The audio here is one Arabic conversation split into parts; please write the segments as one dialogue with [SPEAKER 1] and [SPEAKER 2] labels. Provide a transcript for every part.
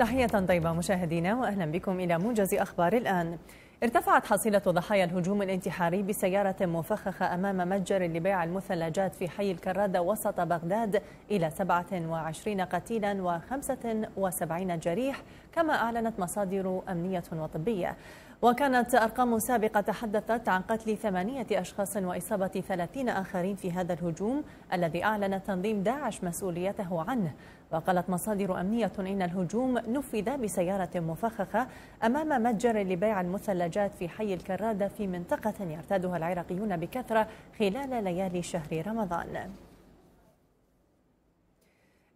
[SPEAKER 1] تحية طيبة مشاهدينا وأهلا بكم إلى موجز أخبار الآن ارتفعت حصيلة ضحايا الهجوم الانتحاري بسيارة مفخخة أمام متجر لبيع المثلجات في حي الكرادة وسط بغداد إلى 27 قتيلا و75 جريح كما أعلنت مصادر أمنية وطبية وكانت أرقام سابقة تحدثت عن قتل ثمانية أشخاص وإصابة ثلاثين آخرين في هذا الهجوم الذي أعلن تنظيم داعش مسؤوليته عنه وقالت مصادر أمنية إن الهجوم نفذ بسيارة مفخخة أمام متجر لبيع المثلجات في حي الكرادة في منطقة يرتادها العراقيون بكثرة خلال ليالي شهر رمضان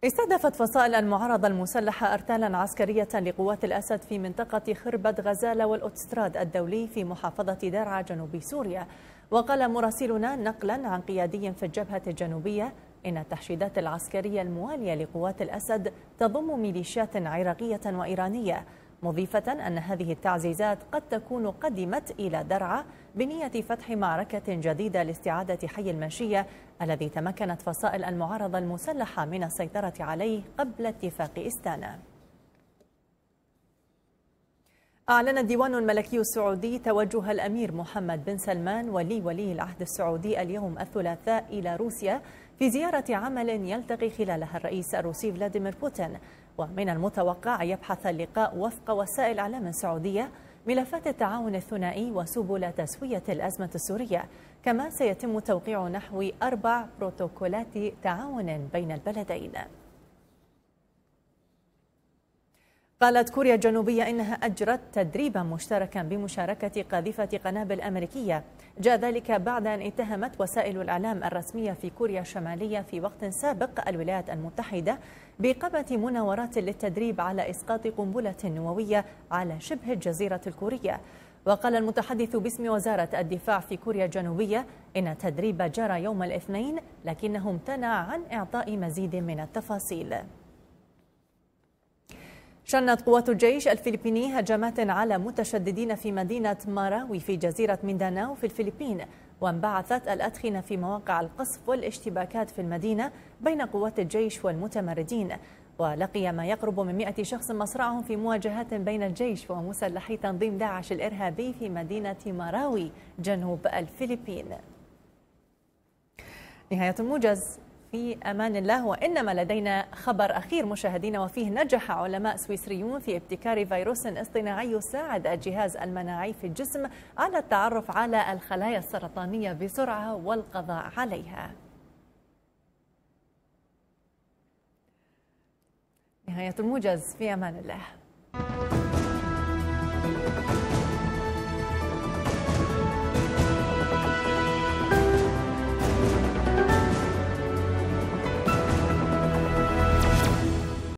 [SPEAKER 1] استهدفت فصائل المعارضة المسلحة أرتالا عسكرية لقوات الأسد في منطقة خربت غزالة والأوتستراد الدولي في محافظة درعا جنوب سوريا وقال مراسلنا نقلا عن قيادي في الجبهة الجنوبية إن التحشيدات العسكرية الموالية لقوات الأسد تضم ميليشيات عراقية وإيرانية مضيفة أن هذه التعزيزات قد تكون قدمت إلى درعا بنية فتح معركة جديدة لاستعادة حي المنشية الذي تمكنت فصائل المعارضة المسلحة من السيطرة عليه قبل اتفاق استانا أعلن الديوان الملكي السعودي توجه الأمير محمد بن سلمان ولي ولي العهد السعودي اليوم الثلاثاء إلى روسيا في زيارة عمل يلتقي خلالها الرئيس الروسي فلاديمير بوتين ومن المتوقع يبحث اللقاء وفق وسائل إعلام سعودية ملفات التعاون الثنائي وسبل تسوية الأزمة السورية كما سيتم توقيع نحو أربع بروتوكولات تعاون بين البلدين قالت كوريا الجنوبية إنها أجرت تدريبا مشتركا بمشاركة قاذفة قنابل أمريكية جاء ذلك بعد أن اتهمت وسائل الإعلام الرسمية في كوريا الشمالية في وقت سابق الولايات المتحدة بإقامة مناورات للتدريب على إسقاط قنبلة نووية على شبه الجزيرة الكورية وقال المتحدث باسم وزارة الدفاع في كوريا الجنوبية إن التدريب جرى يوم الاثنين لكنه امتنع عن إعطاء مزيد من التفاصيل شنت قوات الجيش الفلبيني هجمات على متشددين في مدينة ماراوي في جزيرة مينداناو في الفلبين وانبعثت الأدخنة في مواقع القصف والاشتباكات في المدينة بين قوات الجيش والمتمردين ولقي ما يقرب من 100 شخص مصرعهم في مواجهات بين الجيش ومسلحي تنظيم داعش الإرهابي في مدينة ماراوي جنوب الفلبين نهاية الموجز في أمان الله وإنما لدينا خبر أخير مشاهدينا وفيه نجح علماء سويسريون في ابتكار فيروس اصطناعي يساعد الجهاز المناعي في الجسم على التعرف على الخلايا السرطانية بسرعة والقضاء عليها نهاية الموجز في أمان الله